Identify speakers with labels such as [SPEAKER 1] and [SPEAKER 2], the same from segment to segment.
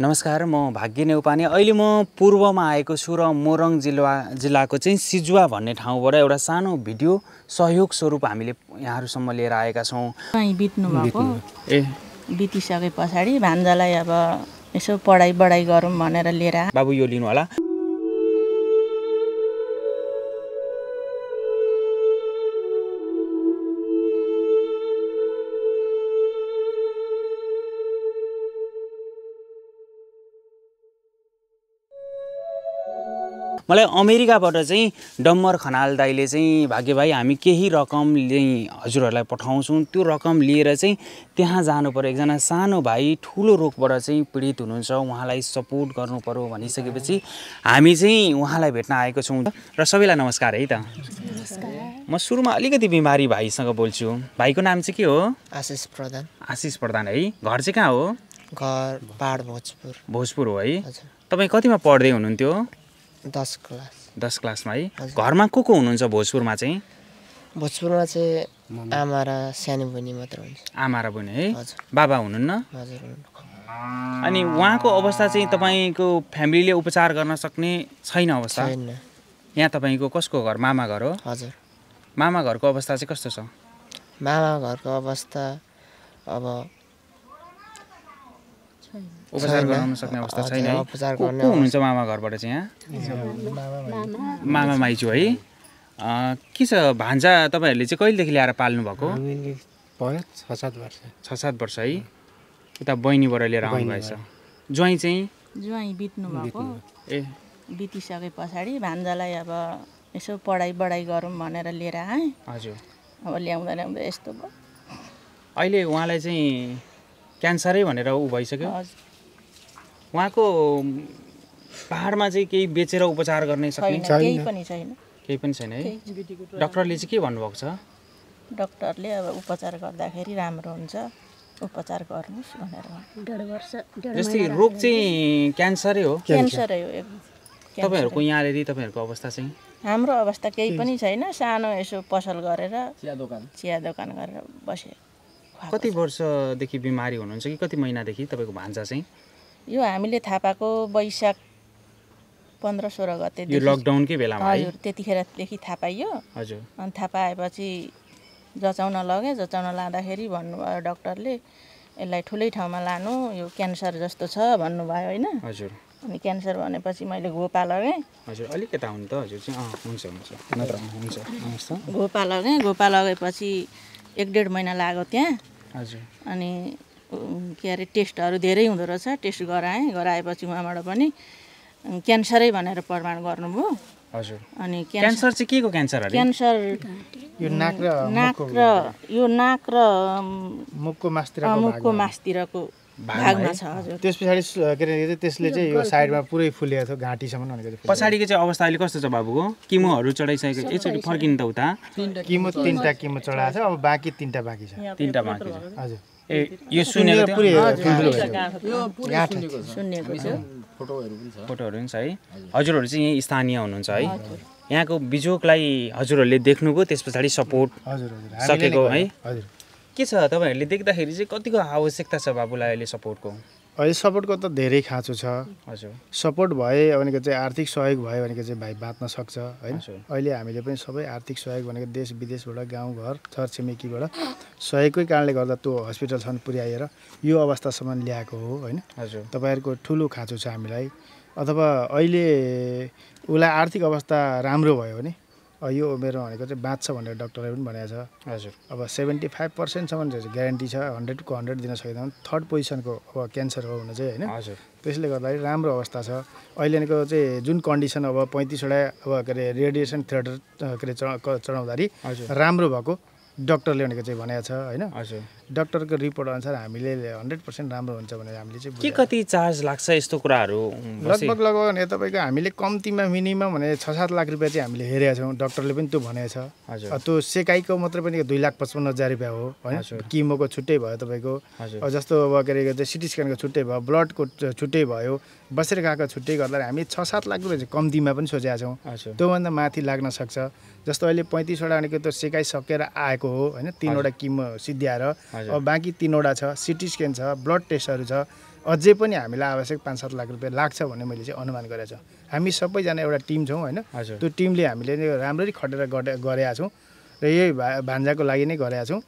[SPEAKER 1] नमस्कार म भाग्य नेउपाने अहिले म पूर्वमा आएको छु र मोरङ जिल्ला जिल्लाको चाहिँ सिजुवा भन्ने ठाउँबाट एउटा सानो भिडियो सहयोग स्वरूप हामीले यहाँहरूसम्म लिएर आएका छौँ
[SPEAKER 2] बित्नु भएको ए बितिसके पछाडि भान्जालाई अब यसो पढाइ बढाइ गरौँ भनेर लिएर
[SPEAKER 1] बाबु यो लिनु होला मलाई अमेरिकाबाट चाहिँ डम्बर खनाल दाईले चाहिँ भाग्य भाइ हामी केही रकम हजुरहरूलाई पठाउँछौँ त्यो रकम लिएर चाहिँ त्यहाँ जानु पऱ्यो एकजना सानो भाइ ठुलो रोगबाट चाहिँ पीडित हुनुहुन्छ उहाँलाई सपोर्ट गर्नु पऱ्यो भनिसकेपछि हामी चाहिँ उहाँलाई भेट्न आएको छौँ र सबैलाई नमस्कार है त म सुरुमा अलिकति बिमारी भाइसँग बोल्छु भाइको नाम चाहिँ के हो आशिष प्रधान आशिष प्रधान है घर चाहिँ कहाँ हो
[SPEAKER 2] घर पाहाड
[SPEAKER 1] भोजपुर भोजपुर हो है तपाईँ कतिमा पढ्दै हुनुहुन्थ्यो दस क्लास दस क्लासमा है घरमा को को हुनुहुन्छ भोजपुरमा चाहिँ
[SPEAKER 2] भोजपुरमा चाहिँ आमा र सानो बहिनी मात्र हुन्छ
[SPEAKER 1] आमा र बहिनी है बाबा हुनुहुन्न हजुर अनि उहाँको अवस्था चाहिँ तपाईँको फ्यामिलीले उपचार गर्न सक्ने छैन अवस्था यहाँ तपाईँको कसको घर मामा घर हो हजुर मामा घरको अवस्था चाहिँ कस्तो छ
[SPEAKER 2] मामा घरको अवस्था अब उपचार गराउन सक्ने अवस्था छैन है को हुनुहुन्छ
[SPEAKER 1] मामा घरबाट चाहिँ
[SPEAKER 3] यहाँ मामा माइजू
[SPEAKER 1] है के छ भान्जा तपाईँहरूले चाहिँ कहिलेदेखि ल्याएर पाल्नु भएको छ सात वर्ष छ सात वर्ष है उता बहिनीबाट लिएर आउनुभएछ ज्वाइँ चाहिँ
[SPEAKER 2] ज्वाइँ बित्नु भएको ए बितिसके पछाडि भान्जालाई अब यसो पढाइ बढाइ गरौँ भनेर लिएर आएँ हजुर अब ल्याउँदा ल्याउँदा यस्तो भयो
[SPEAKER 1] अहिले उहाँलाई चाहिँ क्यान्सरै भनेर ऊ भइसक्यो उहाँको पाहाडमा चाहिँ केही बेचेर उपचार गर्ने सकिन्छ केही पनि
[SPEAKER 2] छैन है डक्टरले
[SPEAKER 1] चाहिँ के भन्नुभएको छ
[SPEAKER 2] डक्टरले अब उपचार गर्दाखेरि राम्रो हुन्छ उपचार गर्नुहोस् भनेर जस्तै रोग
[SPEAKER 1] चाहिँ क्यान्सरै हो क्यान्सरै
[SPEAKER 2] हो तपाईँहरूको
[SPEAKER 1] अलिअलि तपाईँहरूको अवस्था चाहिँ
[SPEAKER 2] हाम्रो अवस्था केही पनि छैन सानो यसो पसल गरेर चिया दोकान चिया दोकान गरेर बसेको
[SPEAKER 1] कति वर्षदेखि बिमारी हुनुहुन्छ कि कति महिनादेखि तपाईँको भान्जा चाहिँ
[SPEAKER 2] यो हामीले थाहा पाएको वैशाख पन्ध्र सोह्र गते यो लकडाउनकै बेलामा हजुर त्यतिखेरदेखि थाहा पाइयो हजुर अनि थाहा पाएपछि जचाउन लगेँ जचाउन लाँदाखेरि भन्नुभयो डक्टरले यसलाई ठुलै ठाउँमा लानु यो क्यान्सर जस्तो छ भन्नुभयो होइन हजुर अनि क्यान्सर भनेपछि मैले घोपा लगेँ
[SPEAKER 3] हजुर अलिकता
[SPEAKER 1] हुनु त हजुर चाहिँ हुन्छ हुन्छ हुन्छ घोपा
[SPEAKER 2] लगेँ घोपा लगेपछि एक डेढ महिना लाग्यो त्यहाँ हजुर अनि के अरे टेस्टहरू धेरै हुँदो रहेछ टेस्ट गराएँ गराएपछि उहाँबाट पनि क्यान्सरै भनेर प्रमाण गर्नुभयो हजुर अनि क्यान्सर
[SPEAKER 1] चाहिँ के को क्यान्सर क्यान्सर
[SPEAKER 2] यो नाक र नाक र यो नाक र
[SPEAKER 3] मुखको
[SPEAKER 1] मुखको
[SPEAKER 2] मासतिरको भागमा छ हजुर
[SPEAKER 3] त्यस पछाडि के अरे त्यसले चाहिँ यो साइडमा पुरै फुलेको थियो घाँटीसम्म भनेको
[SPEAKER 1] पछाडिको चाहिँ अवस्था अहिले कस्तो छ बाबुको किमोहरू चढाइसकेको छ एकचोटि फर्किनु त उता
[SPEAKER 3] किमो तिनवटा किमो चढाएको छ अब बाँकी तिनवटा बाँकी छ
[SPEAKER 1] तिनवटा बाँकी छ हजुर ए यो
[SPEAKER 4] सुनेको फोटोहरू
[SPEAKER 1] पनि छ है हजुरहरू चाहिँ यहीँ स्थानीय हुनुहुन्छ है यहाँको बिजोकलाई हजुरहरूले देख्नुभयो त्यस पछाडि सपोर्ट सकेको है हजुर के छ तपाईँहरूले देख्दाखेरि चाहिँ कतिको आवश्यकता छ बाबुलाई अहिले सपोर्टको
[SPEAKER 3] अहिले सपोर्टको त धेरै खाँचो छ हजुर सपोर्ट भए भनेको चाहिँ आर्थिक सहयोग भयो भनेको चाहिँ भाइ बाँच्न सक्छ होइन अहिले हामीले पनि सबै आर्थिक सहयोग भनेको देश विदेशबाट गाउँघर छर छिमेकीबाट सहयोगकै कारणले गर्दा त्यो हस्पिटलसम्म पुर्याएर यो अवस्थासम्म ल्याएको हो होइन हजुर तपाईँहरूको ठुलो खाँचो छ हामीलाई अथवा अहिले उसलाई आर्थिक अवस्था राम्रो भयो भने यो उमेरमा भनेको चाहिँ बाँच्छ भनेर डक्टरले पनि भनेको छ हजुर अब सेभेन्टी फाइभ पर्सेन्टसम्म चाहिँ ग्यारेन्टी छ हन्ड्रेडको हन्ड्रेड दिन सकिँदैन थर्ड पोजिसनको अब क्यान्सर हो भने चाहिँ होइन हजुर त्यसले गर्दाखेरि राम्रो अवस्था छ अहिलेको चाहिँ जुन कन्डिसन अब पैँतिसवटा अब के अरे रेडिएसन थिएटर के अरे चढाउँदाखेरि राम्रो भएको डक्टरले भनेको चाहिँ भनेको छ होइन हजुर डक्टरको रिपोर्ट अनुसार हामीले हन्ड्रेड पर्सेन्ट राम्रो हुन्छ भनेर हामीले चाहिँ के कति चार्ज लाग्छ यस्तो कुराहरू लगभग लगभग भने तपाईँको हामीले कम्तीमा मिनिमम भने छ सात लाख रुपियाँ चाहिँ हामीले हेरेका छौँ डक्टरले पनि त्यो भनेको छ त्यो सेकाइको मात्रै पनि दुई लाख पचपन्न हजार रुपियाँ हो होइन किमोको छुट्टै भयो तपाईँको जस्तो अब के अरे सिटी स्क्यानको छुट्टै भयो ब्लडको छुट्टै भयो बसेर गएको छुट्टै गर्दा हामी छ सात लाख रुपियाँ चाहिँ कम्तीमा पनि सोचेका छौँ त्योभन्दा माथि लाग्न सक्छ जस्तो अहिले पैँतिसवटा भनेको त्यो सकेर आएको हो होइन तिनवटा किमो सिद्ध्याएर अब बाँकी तिनवटा छ सिटी स्क्यान छ ब्लड टेस्टहरू छ अझै पनि हामीलाई आवश्यक पाँच सात लाख रुपियाँ लाग्छ भन्ने मैले चाहिँ अनुमान गरेको छु हामी सबैजना एउटा टिम छौँ होइन त्यो टिमले हामीले राम्ररी खटेर गरेका छौँ र यही भा भान्जाको लागि नै गरेका छौँ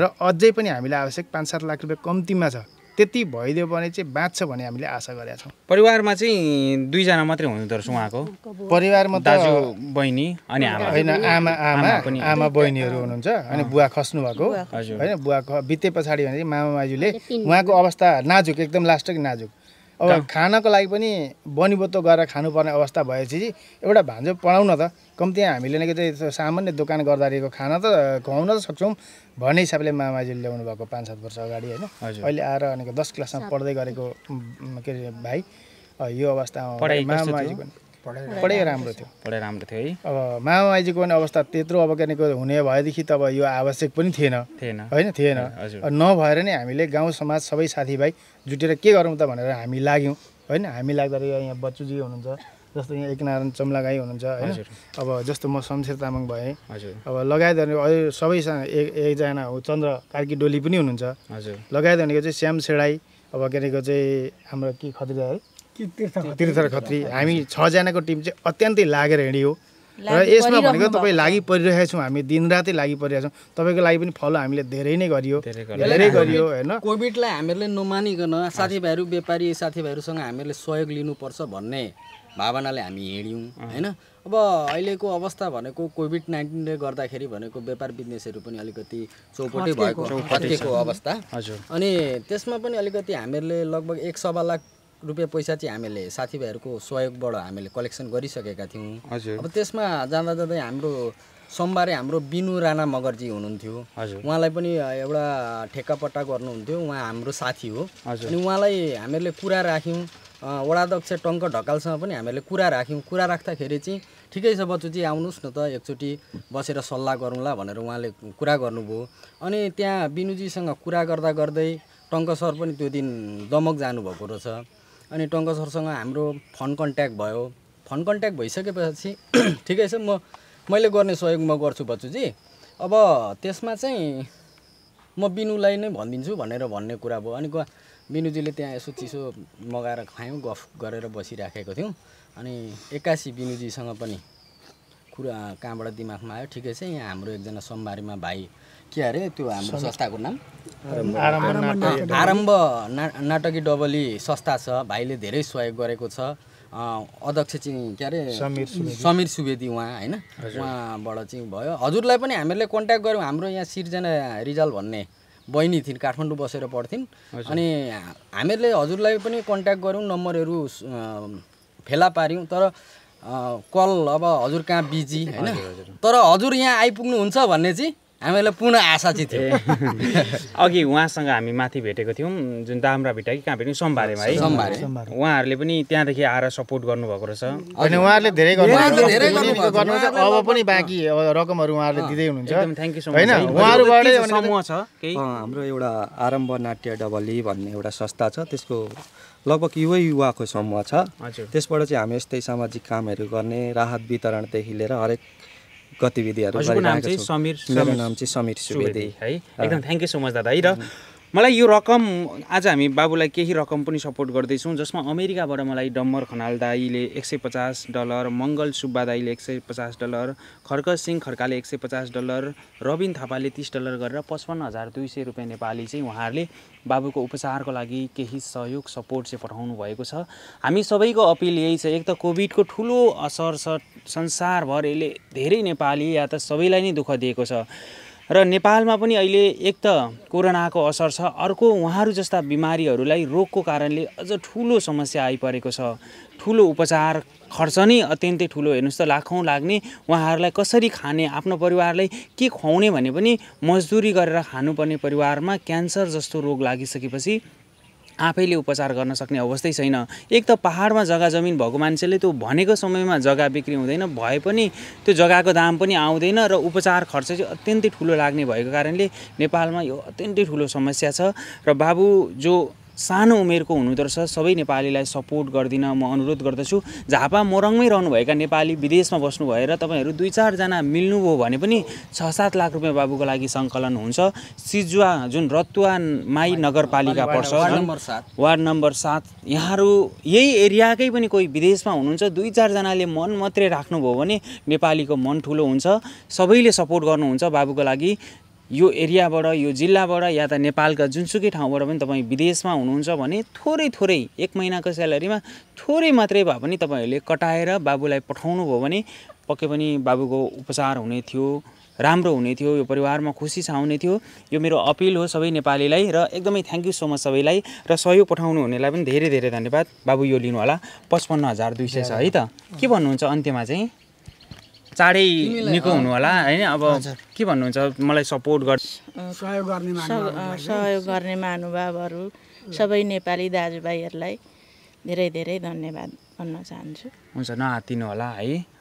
[SPEAKER 3] र अझै पनि हामीलाई आवश्यक पाँच सात लाख रुपियाँ कम्तीमा छ त्यति भइदियो भने चाहिँ बाँच्छ भन्ने हामीले आशा गरेका छौँ
[SPEAKER 1] परिवारमा चाहिँ दुईजना मात्रै हुनुहुँदो रहेछ उहाँको परिवारमा दाजु
[SPEAKER 3] बहिनी अनि होइन आमा आमा आमा बहिनीहरू हुनुहुन्छ अनि बुवा खस्नु भएको होइन बुवा बिते पछाडि भने मामा माजुले उहाँको अवस्था नाजुक एकदम लास्टकै नाजुक अब खानको लागि पनि बनीबोतो गरेर खानुपर्ने अवस्था भएपछि एउटा भान्जो पढाउन त कम्ती हामीले नै त्यो सामान्य दोकान गर्दाखेरिको खाना त खुवाउन त सक्छौँ भन्ने हिसाबले मामाजीले ल्याउनु भएको पाँच सात वर्ष अगाडि होइन अहिले आएर अनि दस क्लासमा पढ्दै गरेको के अरे भाइ यो अवस्थामा मामाजी पनि पढाइ राम्रो थियो
[SPEAKER 1] पढाइ राम्रो थियो है
[SPEAKER 3] अब माओवाजीको पनि अवस्था त्यत्रो अवज्ञानिक हुने भएदेखि त अब यो आवश्यक पनि थिएन थिएन होइन थिएन नभएर नै हामीले गाउँ समाज सबै साथीभाइ जुटेर के गरौँ त भनेर हामी लाग्यौँ होइन हामी लाग्दाखेरि यहाँ बच्चुजी हुनुहुन्छ जस्तो यहाँ एकनारायण चम्लागाई हुनुहुन्छ होइन अब जस्तो म शमशेर तामाङ भएँ हजुर अब लगायत भनेको अहिले सबैसँग एक एकजना हो चन्द्र कार्की डोली पनि हुनुहुन्छ हजुर लगायत भनेको चाहिँ श्याम सेडाई अब के अरेको चाहिँ हाम्रो के खत्री है तीर्थर खत्री हामी छजनाको टिम चाहिँ अत्यन्तै लागेर हिँडियो
[SPEAKER 4] र यसमा भनेको तपाईँ
[SPEAKER 3] लागि परिरहेको छौँ हामी दिनरातै लागि परिरहेछौँ तपाईँको लागि पनि फलो हामीले धेरै नै गरियो धेरै गरियो
[SPEAKER 4] होइन कोभिडलाई हामीहरूले नमानिकन साथीभाइहरू व्यापारी साथीभाइहरूसँग हामीहरूले सहयोग लिनुपर्छ भन्ने भावनाले हामी हिँड्यौँ होइन अब अहिलेको अवस्था भनेको कोभिड नाइन्टिनले गर्दाखेरि भनेको व्यापार बिजनेसहरू पनि अलिकति चौपटै भएको अवस्था हजुर अनि त्यसमा पनि अलिकति हामीहरूले लगभग एक सवा लाख रुपियाँ पैसा चाहिँ हामीले साथीभाइहरूको सहयोगबाट हामीले कलेक्सन गरिसकेका थियौँ अब त्यसमा जाँदा जाँदै हाम्रो सोमबारे हाम्रो बिनु राणा मगरजी हुनुहुन्थ्यो उहाँलाई पनि एउटा ठेक्कापट्टा गर्नुहुन्थ्यो उहाँ हाम्रो साथी हो अनि उहाँलाई हामीहरूले कुरा राख्यौँ वडाध्यक्ष टङ्क ढकालसँग पनि हामीहरूले कुरा राख्यौँ कुरा राख्दाखेरि चाहिँ ठिकै छ बच्चुजी आउनुहोस् न त एकचोटि बसेर सल्लाह गरौँला भनेर उहाँले कुरा गर्नुभयो अनि त्यहाँ बिनुजीसँग कुरा गर्दा गर्दै टङ्क सर पनि त्यो दिन दमक जानुभएको रहेछ अनि टङ्क सरसँग हाम्रो फोन कन्ट्याक्ट भयो फोन कन्ट्याक्ट भइसकेपछि ठिकै छ म मैले गर्ने सहयोग म गर्छु बच्चुजी अब त्यसमा चाहिँ म बिनुलाई नै भनिदिन्छु भनेर भन्ने कुरा भयो अनि बिनुजीले त्यहाँ यसो चिसो मगाएर खायौँ गफ गरेर बसिराखेको थियौँ अनि एक्कासी बिनुजीसँग पनि कुरा कहाँबाट दिमागमा आयो ठिकै छ यहाँ हाम्रो एकजना सोमबारीमा भाइ के अरे त्यो हाम्रो संस्थाको नाम आरम्भ ना नाटकी डबली संस्था छ भाइले धेरै सहयोग गरेको छ अध्यक्ष चाहिँ के अरे समीर सुवेदी उहाँ होइन उहाँबाट चाहिँ भयो हजुरलाई पनि हामीहरूले कन्ट्याक्ट गऱ्यौँ हाम्रो यहाँ सिर्जना रिजाल भन्ने बहिनी थिइन् काठमाडौँ बसेर पढ्थिन् अनि हामीहरूले हजुरलाई पनि कन्ट्याक्ट गऱ्यौँ नम्बरहरू फेला पार्यौँ तर कल अब हजुर कहाँ बिजी होइन तर हजुर यहाँ आइपुग्नुहुन्छ भन्ने चाहिँ हामीलाई पूर्ण आशा
[SPEAKER 1] चाहिँ थियो अघि उहाँसँग हामी माथि भेटेको थियौँ जुन दाम्रा भिटा कि कहाँ भेट्यौँ सोमबारेमा है उहाँहरूले पनि त्यहाँदेखि आएर सपोर्ट गर्नुभएको रहेछ अनि उहाँहरूले
[SPEAKER 3] धेरै गर्नुहुन्छ अब पनि बाँकी रकमहरू उहाँहरूले दिँदै हुनुहुन्छ थ्याङ्क यू सो
[SPEAKER 4] समूह छ हाम्रो एउटा आरम्भ नाट्य डबली भन्ने एउटा संस्था छ त्यसको लगभग युवा युवाको समूह छ त्यसबाट चाहिँ हामी यस्तै सामाजिक कामहरू गर्ने राहत वितरणदेखि लिएर हरेक गतिविधिहरू मेरो नाम चाहिँ समीर सुवेदी है एकदम
[SPEAKER 1] थ्याङ्क यू सो मच दादा है र मलाई यो रकम आज हामी बाबुलाई केही रकम पनि सपोर्ट गर्दैछौँ जसमा अमेरिकाबाट मलाई डम्बर खनाल दाईले एक सय पचास डलर मङ्गल सुब्बा दाईले एक सय पचास डलर खर्क सिंह खड्काले एक सय पचास डलर रबिन थापाले तिस डलर गरेर पचपन्न हजार दुई सय रुपियाँ नेपाली चाहिँ उहाँहरूले बाबुको उपचारको लागि केही सहयोग सपोर्ट चाहिँ पठाउनु भएको छ हामी सबैको अपिल यही छ एक त कोभिडको ठुलो असर छ संसारभर यसले धेरै नेपाली या त सबैलाई नै दुःख दिएको छ र नेपालमा पनि अहिले एक त कोरोनाको असर छ अर्को उहाँहरू जस्ता बिमारीहरूलाई रोगको कारणले अझ ठुलो समस्या आइपरेको छ ठुलो उपचार खर्च नै अत्यन्तै ठुलो हेर्नुहोस् त लाखौँ लाग्ने उहाँहरूलाई कसरी खाने आफ्नो परिवारलाई के खुवाउने भने पनि मजदुरी गरेर खानुपर्ने परिवारमा क्यान्सर जस्तो रोग लागिसकेपछि आफैले उपचार गर्न सक्ने अवस्थै छैन एक त पाहाडमा जग्गा जमिन भएको मान्छेले त्यो भनेको समयमा जग्गा बिक्री हुँदैन भए पनि त्यो जग्गाको दाम पनि आउँदैन र उपचार खर्च चाहिँ अत्यन्तै ठुलो लाग्ने भएको कारणले नेपालमा यो अत्यन्तै ठुलो समस्या छ र बाबु जो सानो उमेरको हुनुहुँदो रहेछ सबै नेपालीलाई सपोर्ट गर्दिन म अनुरोध गर्दछु झापा मोरङमै रहनुभएका नेपाली विदेशमा बस्नु भएर तपाईँहरू दुई चारजना मिल्नुभयो भने पनि छ सात लाख रुपियाँ बाबुको लागि सङ्कलन हुन्छ सिजुवा जुन रतुवा माई नगरपालिका पर्छ वार्ड नम्बर सात यहाँहरू यही एरियाकै पनि कोही विदेशमा हुनुहुन्छ दुई चारजनाले मन मात्रै राख्नुभयो भने नेपालीको मन ठुलो हुन्छ सबैले सपोर्ट गर्नुहुन्छ बाबुको लागि यो एरियाबाट यो जिल्लाबाट या त नेपालका जुनसुकै ठाउँबाट पनि तपाईँ विदेशमा हुनुहुन्छ भने थोरै थोरै एक महिनाको स्यालेरीमा थोरै मात्रै भए पनि तपाईँहरूले कटाएर बाबुलाई पठाउनुभयो भने पक्कै पनि बाबुको उपचार हुने थियो राम्रो हुने थियो यो परिवारमा खुसी छाउने थियो यो मेरो अपिल हो सबै नेपालीलाई र एकदमै थ्याङ्क यू सो मच सबैलाई र सहयोग पठाउनु हुनेलाई पनि धेरै धेरै धन्यवाद बाबु यो लिनु होला पचपन्न हजार दुई सय छ है त के भन्नुहुन्छ अन्त्यमा चाहिँ चाँडै निको हुनु होला होइन अब के भन्नुहुन्छ मलाई सपोर्ट गर्
[SPEAKER 2] सहयोग गर्ने सहयोग गर्ने महानुभावहरू सबै नेपाली दाजुभाइहरूलाई धेरै धेरै धन्यवाद भन्न चाहन्छु
[SPEAKER 1] हुन्छ नहातिनु होला है